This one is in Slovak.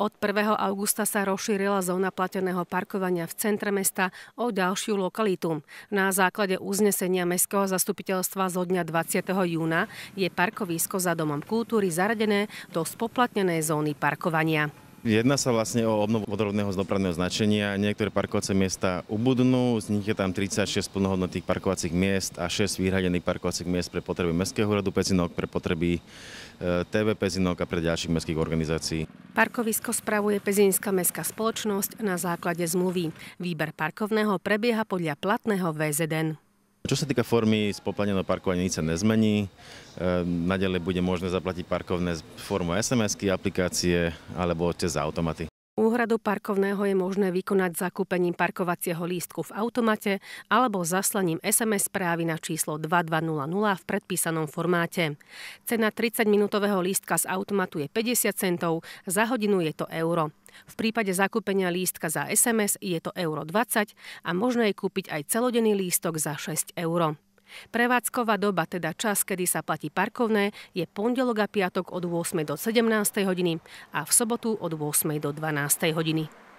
Od 1. augusta sa rozšírila zóna plateného parkovania v centre mesta o ďalšiu lokalitu. Na základe uznesenia Mestského zastupiteľstva zo dňa 20. júna je parkovisko za Domom kultúry zaradené do spoplatnenej zóny parkovania. Jedná sa vlastne o obnovu vodorovného dopravného značenia. Niektoré parkovacie miesta ubudnú, z nich je tam 36 plnohodnotných parkovacích miest a 6 vyhradených parkovacích miest pre potreby Mestského úradu Pezinok, pre potreby e, TV Pezinok a pre ďalších mestských organizácií. Parkovisko spravuje Pezinská mestská spoločnosť na základe zmluvy. Výber parkovného prebieha podľa platného VZN. Čo sa týka formy spoplatneného parkovania, nič sa nezmení. Ehm, Naďalej bude možné zaplatiť parkovné formou SMS-ky, aplikácie alebo cez automaty. Úhradu parkovného je možné vykonať zakúpením parkovacieho lístku v automate alebo zaslaním SMS správy na číslo 2200 v predpísanom formáte. Cena 30-minútového lístka z automatu je 50 centov, za hodinu je to euro. V prípade zakúpenia lístka za SMS je to euro 20 a možné je kúpiť aj celodenný lístok za 6 euro. Prevádzková doba, teda čas, kedy sa platí parkovné, je pondelok a piatok od 8 do 17 hodiny a v sobotu od 8 do 12 hodiny.